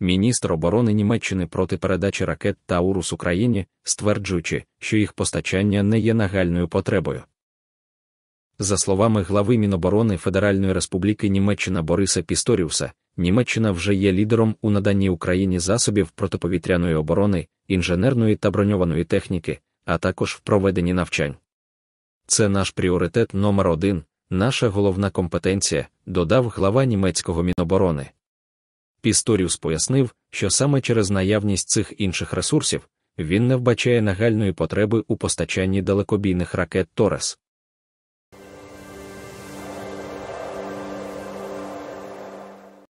міністр оборони Німеччини проти передачі ракет Таурус Україні, стверджуючи, що їх постачання не є нагальною потребою. За словами глави Міноборони Федеральної Республіки Німеччина Бориса Пісторіуса, Німеччина вже є лідером у наданні Україні засобів протиповітряної оборони, інженерної та броньованої техніки, а також в проведенні навчань. Це наш пріоритет номер один, наша головна компетенція, додав глава німецького Міноборони. Пісторіус пояснив, що саме через наявність цих інших ресурсів він не вбачає нагальної потреби у постачанні далекобійних ракет Торес.